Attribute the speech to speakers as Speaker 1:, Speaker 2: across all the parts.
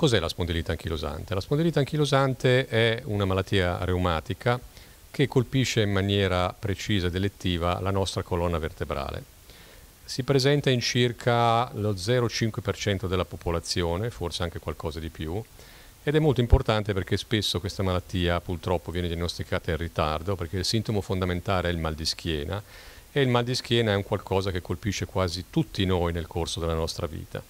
Speaker 1: Cos'è la spondilite anchilosante? La spondilite anchilosante è una malattia reumatica che colpisce in maniera precisa ed elettiva la nostra colonna vertebrale. Si presenta in circa lo 0,5% della popolazione, forse anche qualcosa di più, ed è molto importante perché spesso questa malattia purtroppo viene diagnosticata in ritardo, perché il sintomo fondamentale è il mal di schiena e il mal di schiena è un qualcosa che colpisce quasi tutti noi nel corso della nostra vita.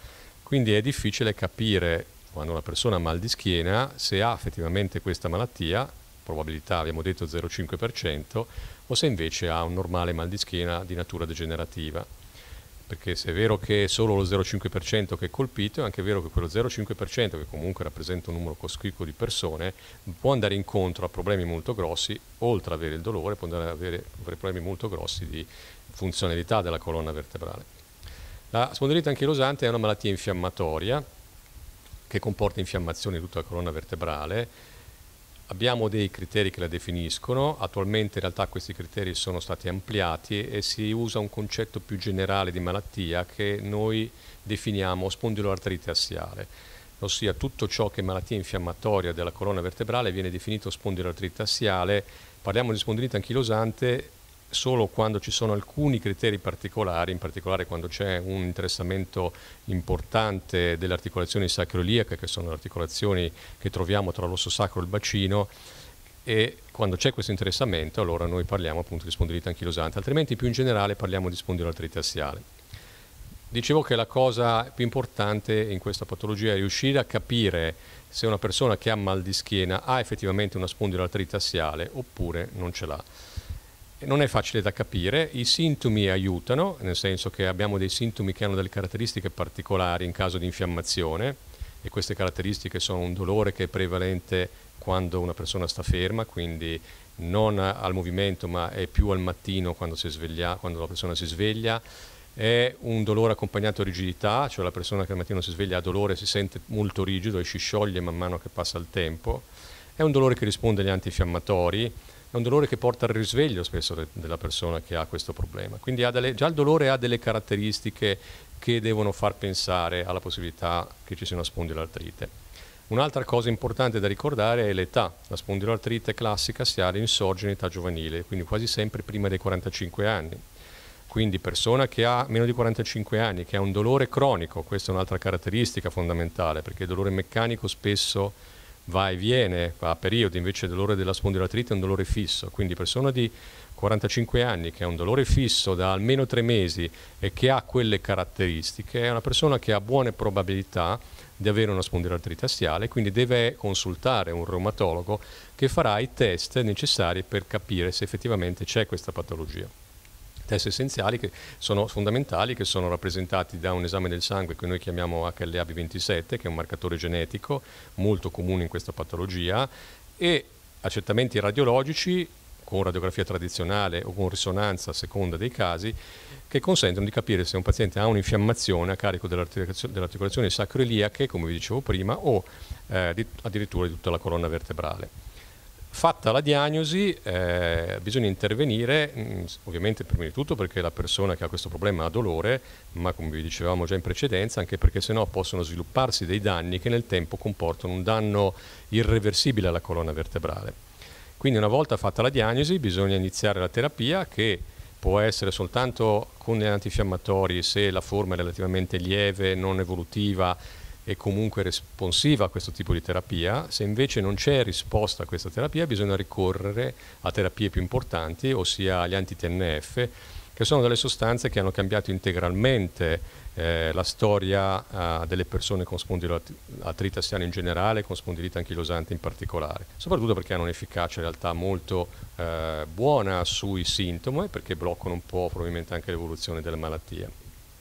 Speaker 1: Quindi è difficile capire quando una persona ha mal di schiena, se ha effettivamente questa malattia, probabilità abbiamo detto 0,5%, o se invece ha un normale mal di schiena di natura degenerativa. Perché se è vero che è solo lo 0,5% che è colpito, è anche vero che quello 0,5%, che comunque rappresenta un numero cospicuo di persone, può andare incontro a problemi molto grossi, oltre ad avere il dolore, può andare ad avere problemi molto grossi di funzionalità della colonna vertebrale. La spondilite anchilosante è una malattia infiammatoria, che comporta infiammazione di tutta la colonna vertebrale. Abbiamo dei criteri che la definiscono, attualmente in realtà questi criteri sono stati ampliati e si usa un concetto più generale di malattia che noi definiamo spondiloartrite assiale, ossia tutto ciò che è malattia infiammatoria della colonna vertebrale viene definito spondiloartrite assiale, parliamo di spondilite anchilosante solo quando ci sono alcuni criteri particolari, in particolare quando c'è un interessamento importante delle articolazioni sacroiliache, che sono le articolazioni che troviamo tra l'osso sacro e il bacino, e quando c'è questo interessamento allora noi parliamo appunto di spondilite anchilosante, altrimenti più in generale parliamo di spondiloartrite assiale. Dicevo che la cosa più importante in questa patologia è riuscire a capire se una persona che ha mal di schiena ha effettivamente una spondiloartrite assiale oppure non ce l'ha non è facile da capire, i sintomi aiutano, nel senso che abbiamo dei sintomi che hanno delle caratteristiche particolari in caso di infiammazione e queste caratteristiche sono un dolore che è prevalente quando una persona sta ferma, quindi non al movimento ma è più al mattino quando, sveglia, quando la persona si sveglia, è un dolore accompagnato a rigidità, cioè la persona che al mattino si sveglia ha dolore, si sente molto rigido e si scioglie man mano che passa il tempo, è un dolore che risponde agli antinfiammatori, è un dolore che porta al risveglio spesso de- della persona che ha questo problema. Quindi delle, già il dolore ha delle caratteristiche che devono far pensare alla possibilità che ci sia una spondilartrite. Un'altra cosa importante da ricordare è l'età. La spondilartrite classica si ha l'insorge in età giovanile, quindi quasi sempre prima dei 45 anni. Quindi persona che ha meno di 45 anni, che ha un dolore cronico, questa è un'altra caratteristica fondamentale, perché il dolore meccanico spesso va e viene a periodi invece il dolore della spondilatrite è un dolore fisso, quindi persona di 45 anni che ha un dolore fisso da almeno 3 mesi e che ha quelle caratteristiche è una persona che ha buone probabilità di avere una spondilartrite assiale, quindi deve consultare un reumatologo che farà i test necessari per capire se effettivamente c'è questa patologia test essenziali che sono fondamentali, che sono rappresentati da un esame del sangue che noi chiamiamo HLA-B27, che è un marcatore genetico molto comune in questa patologia, e accertamenti radiologici con radiografia tradizionale o con risonanza a seconda dei casi, che consentono di capire se un paziente ha un'infiammazione a carico dell'articolazione sacroiliache, come vi dicevo prima, o eh, addirittura di tutta la colonna vertebrale. Fatta la diagnosi eh, bisogna intervenire mh, mm, ovviamente prima di tutto perché la persona che ha questo problema ha dolore, ma come vi dicevamo già in precedenza, anche perché sennò possono svilupparsi dei danni che nel tempo comportano un danno irreversibile alla colonna vertebrale. Quindi una volta fatta la diagnosi bisogna iniziare la terapia che può essere soltanto con gli antifiammatori se la forma è relativamente lieve, non evolutiva, e comunque responsiva a questo tipo di terapia, se invece non c'è risposta a questa terapia bisogna ricorrere a terapie più importanti, ossia agli anti-TNF, che sono delle sostanze che hanno cambiato integralmente eh, la storia eh, delle persone con spondiloartrite assiana in generale, con spondilite anchilosante in particolare, soprattutto perché hanno un'efficacia in realtà molto eh, buona sui sintomi e perché bloccano un po' probabilmente anche l'evoluzione della malattia.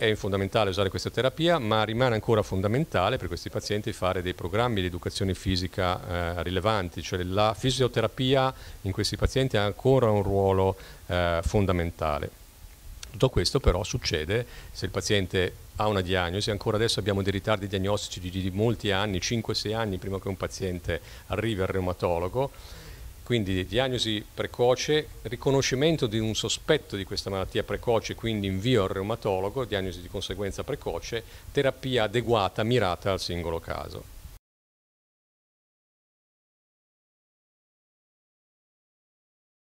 Speaker 1: È fondamentale usare questa terapia, ma rimane ancora fondamentale per questi pazienti fare dei programmi di educazione fisica eh, rilevanti, cioè la fisioterapia in questi pazienti ha ancora un ruolo eh, fondamentale. Tutto questo però succede se il paziente ha una diagnosi, ancora adesso abbiamo dei ritardi diagnostici di, di molti anni, 5-6 anni prima che un paziente arrivi al reumatologo, quindi diagnosi precoce, riconoscimento di un sospetto di questa malattia precoce, quindi invio al reumatologo, diagnosi di conseguenza precoce, terapia adeguata mirata al singolo caso.